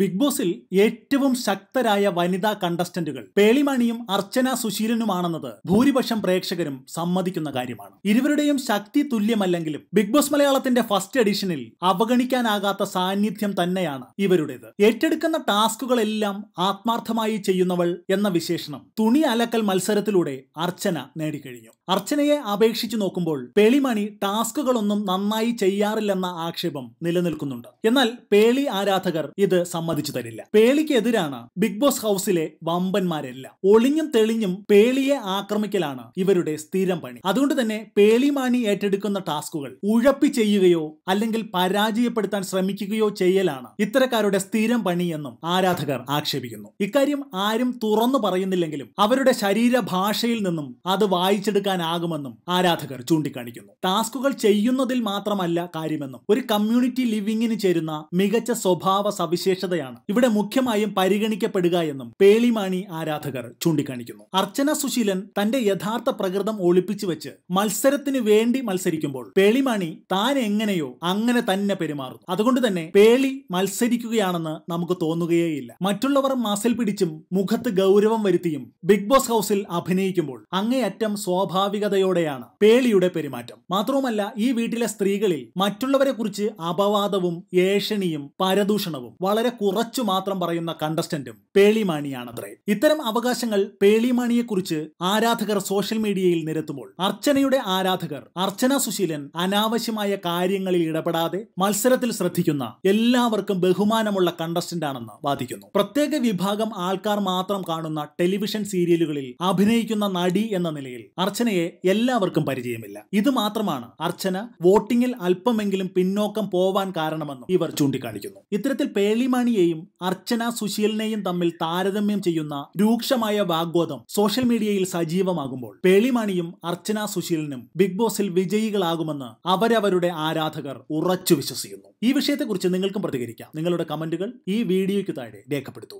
big ബോസിൽ ഏറ്റവും ശക്തരായ വനിതാ കണ്ടസ്റ്റന്റുകൾ പേളിമണിയും അർച്ചന സുശീലനുമാണെന്നത് ഭൂരിപക്ഷം പ്രേക്ഷകരും സമ്മതിക്കുന്ന കാര്യമാണ് ഇരുവരുടെയും ശക്തി തുല്യമല്ലെങ്കിലും ബിഗ് ബോസ് മലയാളത്തിന്റെ ഫസ്റ്റ് എഡിഷനിൽ അവഗണിക്കാനാകാത്ത സാന്നിധ്യം തന്നെയാണ് ഇവരുടേത് ഏറ്റെടുക്കുന്ന ടാസ്കുകളെല്ലാം ആത്മാർത്ഥമായി ചെയ്യുന്നവൾ എന്ന വിശേഷണം തുണി അലക്കൽ മത്സരത്തിലൂടെ അർച്ചന നേടിക്കഴിഞ്ഞു അർച്ചനയെ അപേക്ഷിച്ചു നോക്കുമ്പോൾ പേളിമണി ടാസ്കുകളൊന്നും നന്നായി ചെയ്യാറില്ലെന്ന ആക്ഷേപം നിലനിൽക്കുന്നുണ്ട് എന്നാൽ പേളി ആരാധകർ ഇത് സമ്മതിച്ചു തരില്ല പേളിക്ക് എതിരാണ് ബിഗ് ബോസ് ഹൗസിലെ വമ്പന്മാരെല്ലാം ഒളിഞ്ഞും തെളിഞ്ഞും പേളിയെ ആക്രമിക്കലാണ് ഇവരുടെ സ്ഥിരം പണി അതുകൊണ്ട് തന്നെ പേളിമാണി ഏറ്റെടുക്കുന്ന ടാസ്കുകൾ ഉഴപ്പി ചെയ്യുകയോ അല്ലെങ്കിൽ പരാജയപ്പെടുത്താൻ ശ്രമിക്കുകയോ ചെയ്യലാണ് ഇത്തരക്കാരുടെ സ്ഥിരം പണിയെന്നും ആരാധകർ ആക്ഷേപിക്കുന്നു ഇക്കാര്യം ആരും തുറന്നു പറയുന്നില്ലെങ്കിലും അവരുടെ ശരീരഭാഷയിൽ നിന്നും അത് വായിച്ചെടുക്കാനാകുമെന്നും ആരാധകർ ചൂണ്ടിക്കാണിക്കുന്നു ടാസ്കുകൾ ചെയ്യുന്നതിൽ മാത്രമല്ല കാര്യമെന്നും ഒരു കമ്മ്യൂണിറ്റി ലിവിങ്ങിന് ചേരുന്ന മികച്ച സ്വഭാവ സവിശേഷ അവശതയാണ് ഇവിടെ മുഖ്യമായും പരിഗണിക്കപ്പെടുക എന്നും പേളിമാണി ആരാധകർ ചൂണ്ടിക്കാണിക്കുന്നു അർച്ചന സുശീലൻ തന്റെ യഥാർത്ഥ പ്രകൃതം ഒളിപ്പിച്ചു വെച്ച് മത്സരത്തിന് വേണ്ടി മത്സരിക്കുമ്പോൾ പേളിമാണി താൻ എങ്ങനെയോ അങ്ങനെ തന്നെ പെരുമാറുന്നു അതുകൊണ്ട് തന്നെ പേളി മത്സരിക്കുകയാണെന്ന് നമുക്ക് തോന്നുകയേയില്ല മറ്റുള്ളവർ മസിൽ പിടിച്ചും മുഖത്ത് ഗൗരവം വരുത്തിയും ബിഗ് ബോസ് ഹൗസിൽ അഭിനയിക്കുമ്പോൾ അങ്ങേയറ്റം സ്വാഭാവികതയോടെയാണ് പേളിയുടെ പെരുമാറ്റം മാത്രവുമല്ല ഈ വീട്ടിലെ സ്ത്രീകളിൽ മറ്റുള്ളവരെ കുറിച്ച് അപവാദവും ഏഷണിയും പരദൂഷണവും വളരെ കുറച്ചു മാത്രം പറയുന്ന കണ്ടസ്റ്റന്റും പേളിമാണിയാണത്രേ ഇത്തരം അവകാശങ്ങൾ പേളിമാണിയെക്കുറിച്ച് ആരാധകർ സോഷ്യൽ മീഡിയയിൽ നിരത്തുമ്പോൾ അർച്ചനയുടെ ആരാധകർ അർച്ചന സുശീലൻ അനാവശ്യമായ കാര്യങ്ങളിൽ ഇടപെടാതെ മത്സരത്തിൽ ശ്രദ്ധിക്കുന്ന എല്ലാവർക്കും ബഹുമാനമുള്ള കണ്ടസ്റ്റന്റാണെന്ന് വാദിക്കുന്നു പ്രത്യേക വിഭാഗം ആൾക്കാർ മാത്രം കാണുന്ന ടെലിവിഷൻ സീരിയലുകളിൽ അഭിനയിക്കുന്ന നടി എന്ന നിലയിൽ അർച്ചനയെ എല്ലാവർക്കും പരിചയമില്ല ഇത് മാത്രമാണ് അർച്ചന വോട്ടിംഗിൽ അല്പമെങ്കിലും പിന്നോക്കം പോവാൻ കാരണമെന്നും ഇവർ ചൂണ്ടിക്കാണിക്കുന്നു ഇത്തരത്തിൽ പേളിമാണി കൃഷ്ണമണിയെയും അർച്ചന സുശീലിനെയും തമ്മിൽ താരതമ്യം ചെയ്യുന്ന രൂക്ഷമായ വാഗ്വാദം സോഷ്യൽ മീഡിയയിൽ സജീവമാകുമ്പോൾ പേളിമാണിയും അർച്ചന സുശീലിനും ബിഗ് ബോസിൽ വിജയികളാകുമെന്ന് അവരവരുടെ ആരാധകർ ഉറച്ചു വിശ്വസിക്കുന്നു ഈ വിഷയത്തെക്കുറിച്ച് നിങ്ങൾക്കും പ്രതികരിക്കാം നിങ്ങളുടെ കമന്റുകൾ ഈ വീഡിയോയ്ക്ക് താഴെ രേഖപ്പെടുത്തൂ